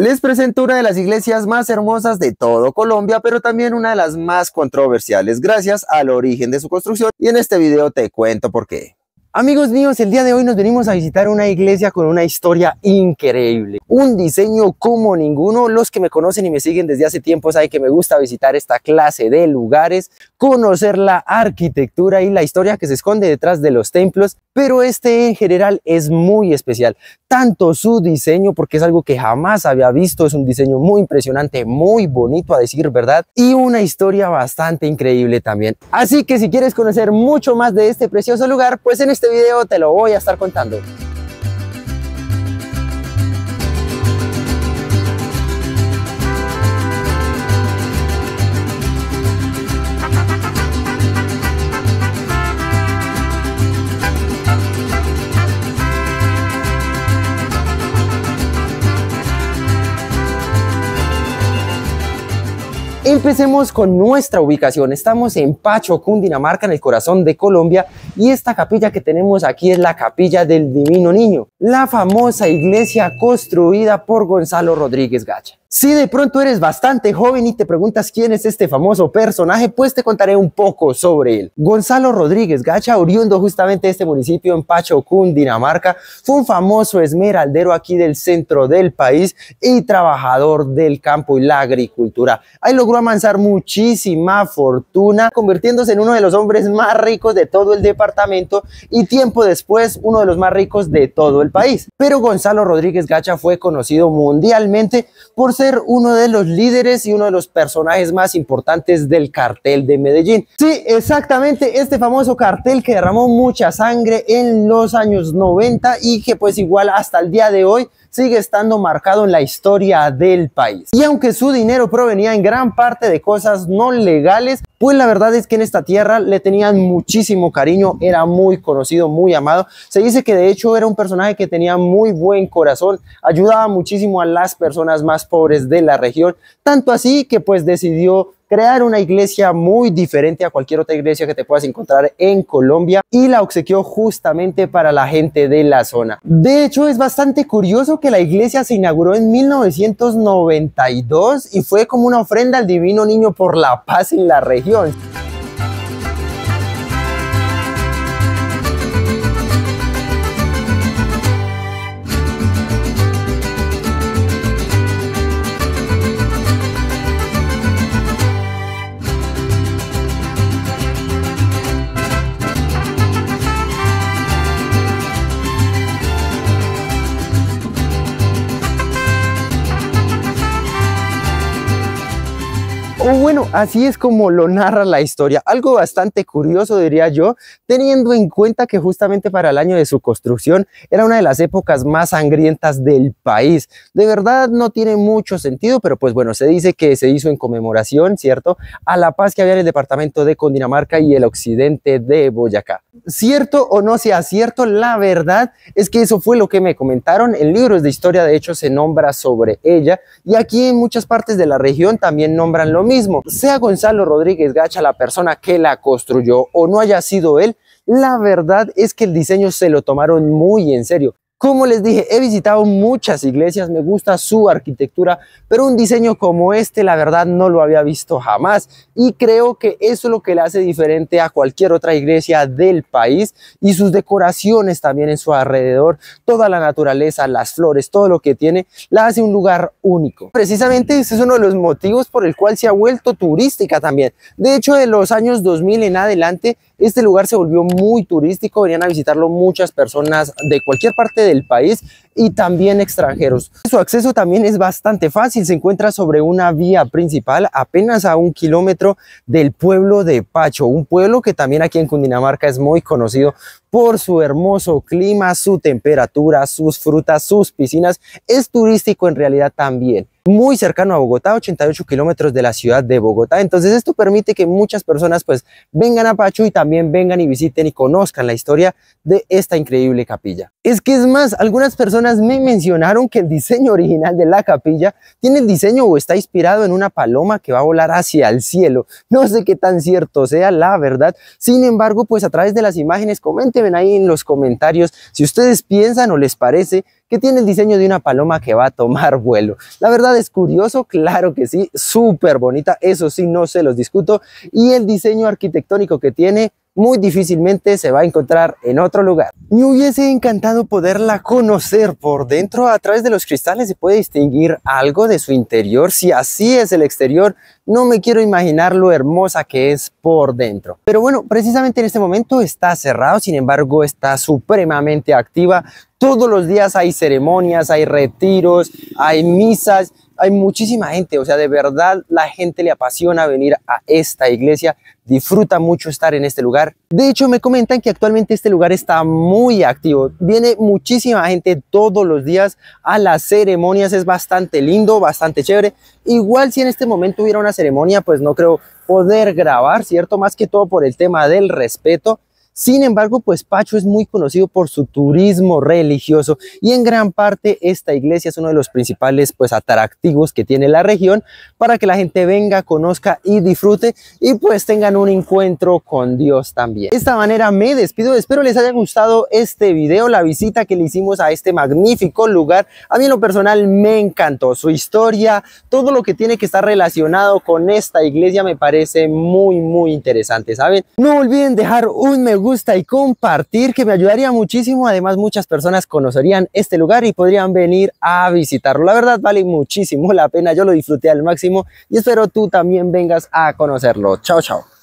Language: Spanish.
Les presento una de las iglesias más hermosas de todo Colombia, pero también una de las más controversiales gracias al origen de su construcción y en este video te cuento por qué. Amigos míos, el día de hoy nos venimos a visitar una iglesia con una historia increíble. Un diseño como ninguno. Los que me conocen y me siguen desde hace tiempo saben que me gusta visitar esta clase de lugares, conocer la arquitectura y la historia que se esconde detrás de los templos. Pero este en general es muy especial. Tanto su diseño, porque es algo que jamás había visto. Es un diseño muy impresionante, muy bonito a decir verdad. Y una historia bastante increíble también. Así que si quieres conocer mucho más de este precioso lugar, pues en este este video te lo voy a estar contando. Empecemos con nuestra ubicación. Estamos en Pacho, Cundinamarca, en el corazón de Colombia, y esta capilla que tenemos aquí es la capilla del Divino Niño, la famosa iglesia construida por Gonzalo Rodríguez Gacha. Si de pronto eres bastante joven y te preguntas quién es este famoso personaje, pues te contaré un poco sobre él. Gonzalo Rodríguez Gacha, oriundo justamente de este municipio en Pachocún, Dinamarca, fue un famoso esmeraldero aquí del centro del país y trabajador del campo y la agricultura. Ahí logró amansar muchísima fortuna, convirtiéndose en uno de los hombres más ricos de todo el departamento y tiempo después uno de los más ricos de todo el país. Pero Gonzalo Rodríguez Gacha fue conocido mundialmente por ser uno de los líderes y uno de los personajes más importantes del cartel de Medellín. Sí, exactamente, este famoso cartel que derramó mucha sangre en los años 90 y que pues igual hasta el día de hoy sigue estando marcado en la historia del país. Y aunque su dinero provenía en gran parte de cosas no legales, pues la verdad es que en esta tierra le tenían muchísimo cariño, era muy conocido, muy amado. Se dice que de hecho era un personaje que tenía muy buen corazón, ayudaba muchísimo a las personas más pobres de la región, tanto así que pues decidió crear una iglesia muy diferente a cualquier otra iglesia que te puedas encontrar en Colombia y la obsequió justamente para la gente de la zona. De hecho, es bastante curioso que la iglesia se inauguró en 1992 y fue como una ofrenda al divino niño por la paz en la región. bueno, así es como lo narra la historia. Algo bastante curioso, diría yo, teniendo en cuenta que justamente para el año de su construcción era una de las épocas más sangrientas del país. De verdad no tiene mucho sentido, pero pues bueno, se dice que se hizo en conmemoración, ¿cierto? A la paz que había en el departamento de Condinamarca y el occidente de Boyacá. Cierto o no sea cierto, la verdad es que eso fue lo que me comentaron. En libros de historia, de hecho, se nombra sobre ella. Y aquí en muchas partes de la región también nombran lo mismo sea Gonzalo Rodríguez Gacha la persona que la construyó o no haya sido él, la verdad es que el diseño se lo tomaron muy en serio como les dije, he visitado muchas iglesias, me gusta su arquitectura, pero un diseño como este la verdad no lo había visto jamás y creo que eso es lo que le hace diferente a cualquier otra iglesia del país y sus decoraciones también en su alrededor, toda la naturaleza, las flores, todo lo que tiene, la hace un lugar único. Precisamente ese es uno de los motivos por el cual se ha vuelto turística también. De hecho, de los años 2000 en adelante, este lugar se volvió muy turístico, venían a visitarlo muchas personas de cualquier parte del país y también extranjeros. Su acceso también es bastante fácil, se encuentra sobre una vía principal apenas a un kilómetro del pueblo de Pacho, un pueblo que también aquí en Cundinamarca es muy conocido por su hermoso clima, su temperatura, sus frutas, sus piscinas. Es turístico en realidad también muy cercano a Bogotá, 88 kilómetros de la ciudad de Bogotá. Entonces esto permite que muchas personas pues vengan a Pachu y también vengan y visiten y conozcan la historia de esta increíble capilla. Es que es más, algunas personas me mencionaron que el diseño original de la capilla tiene el diseño o está inspirado en una paloma que va a volar hacia el cielo. No sé qué tan cierto sea la verdad. Sin embargo, pues a través de las imágenes, comenten ahí en los comentarios si ustedes piensan o les parece que tiene el diseño de una paloma que va a tomar vuelo. La verdad es curioso, claro que sí, súper bonita, eso sí, no se los discuto. Y el diseño arquitectónico que tiene, muy difícilmente se va a encontrar en otro lugar. Me hubiese encantado poderla conocer por dentro. A través de los cristales se puede distinguir algo de su interior. Si así es el exterior, no me quiero imaginar lo hermosa que es por dentro. Pero bueno, precisamente en este momento está cerrado, sin embargo está supremamente activa. Todos los días hay ceremonias, hay retiros, hay misas hay muchísima gente, o sea, de verdad la gente le apasiona venir a esta iglesia, disfruta mucho estar en este lugar. De hecho, me comentan que actualmente este lugar está muy activo, viene muchísima gente todos los días a las ceremonias, es bastante lindo, bastante chévere. Igual si en este momento hubiera una ceremonia, pues no creo poder grabar, ¿cierto? Más que todo por el tema del respeto. Sin embargo, pues Pacho es muy conocido por su turismo religioso y en gran parte esta iglesia es uno de los principales pues atractivos que tiene la región para que la gente venga, conozca y disfrute y pues tengan un encuentro con Dios también. De esta manera me despido, espero les haya gustado este video, la visita que le hicimos a este magnífico lugar. A mí en lo personal me encantó su historia, todo lo que tiene que estar relacionado con esta iglesia me parece muy muy interesante, ¿saben? No olviden dejar un me gusta y compartir, que me ayudaría muchísimo. Además, muchas personas conocerían este lugar y podrían venir a visitarlo. La verdad, vale muchísimo la pena. Yo lo disfruté al máximo y espero tú también vengas a conocerlo. Chao, chao.